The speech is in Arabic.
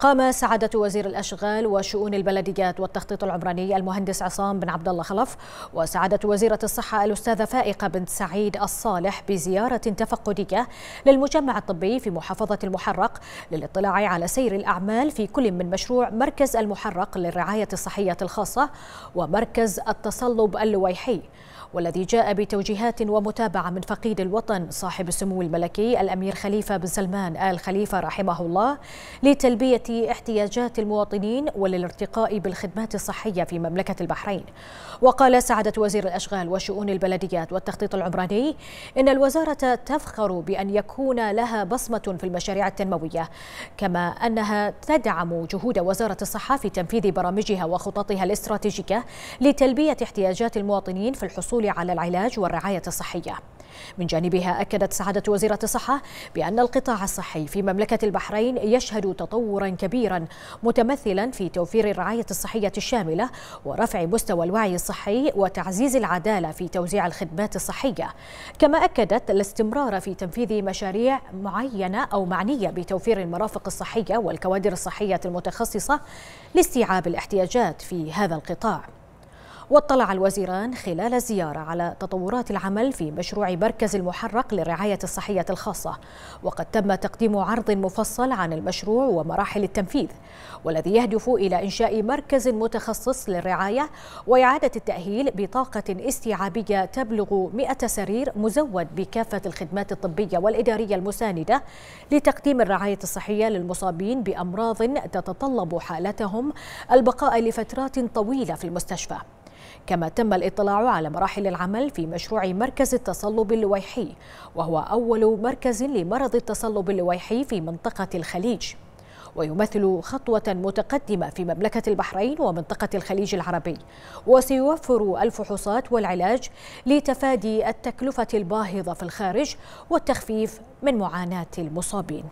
قام سعادة وزير الأشغال وشؤون البلديات والتخطيط العمراني المهندس عصام بن عبد الله خلف وسعادة وزيرة الصحة الأستاذة فائقة بنت سعيد الصالح بزيارة تفقدية للمجمع الطبي في محافظة المحرق للاطلاع على سير الأعمال في كل من مشروع مركز المحرق للرعاية الصحية الخاصة ومركز التصلب اللويحي والذي جاء بتوجيهات ومتابعة من فقيد الوطن صاحب السمو الملكي الأمير خليفة بن سلمان آل خليفة رحمه الله لتلبية احتياجات المواطنين وللارتقاء بالخدمات الصحية في مملكة البحرين وقال سعادة وزير الأشغال وشؤون البلديات والتخطيط العمراني إن الوزارة تفخر بأن يكون لها بصمة في المشاريع التنموية كما أنها تدعم جهود وزارة الصحة في تنفيذ برامجها وخططها الاستراتيجية لتلبية احتياجات المواطنين في الحصول على العلاج والرعاية الصحية من جانبها أكدت سعادة وزيرة الصحة بأن القطاع الصحي في مملكة البحرين يشهد تطورا كبيرا متمثلا في توفير الرعاية الصحية الشاملة ورفع مستوى الوعي الصحي وتعزيز العدالة في توزيع الخدمات الصحية كما أكدت الاستمرار في تنفيذ مشاريع معينة أو معنية بتوفير المرافق الصحية والكوادر الصحية المتخصصة لاستيعاب الاحتياجات في هذا القطاع واطلع الوزيران خلال الزيارة على تطورات العمل في مشروع مركز المحرق للرعاية الصحية الخاصة وقد تم تقديم عرض مفصل عن المشروع ومراحل التنفيذ والذي يهدف إلى إنشاء مركز متخصص للرعاية وإعادة التأهيل بطاقة استيعابية تبلغ 100 سرير مزود بكافة الخدمات الطبية والإدارية المساندة لتقديم الرعاية الصحية للمصابين بأمراض تتطلب حالتهم البقاء لفترات طويلة في المستشفى كما تم الاطلاع على مراحل العمل في مشروع مركز التصلب اللويحي وهو أول مركز لمرض التصلب اللويحي في منطقة الخليج ويمثل خطوة متقدمة في مملكة البحرين ومنطقة الخليج العربي وسيوفر الفحوصات والعلاج لتفادي التكلفة الباهظة في الخارج والتخفيف من معاناة المصابين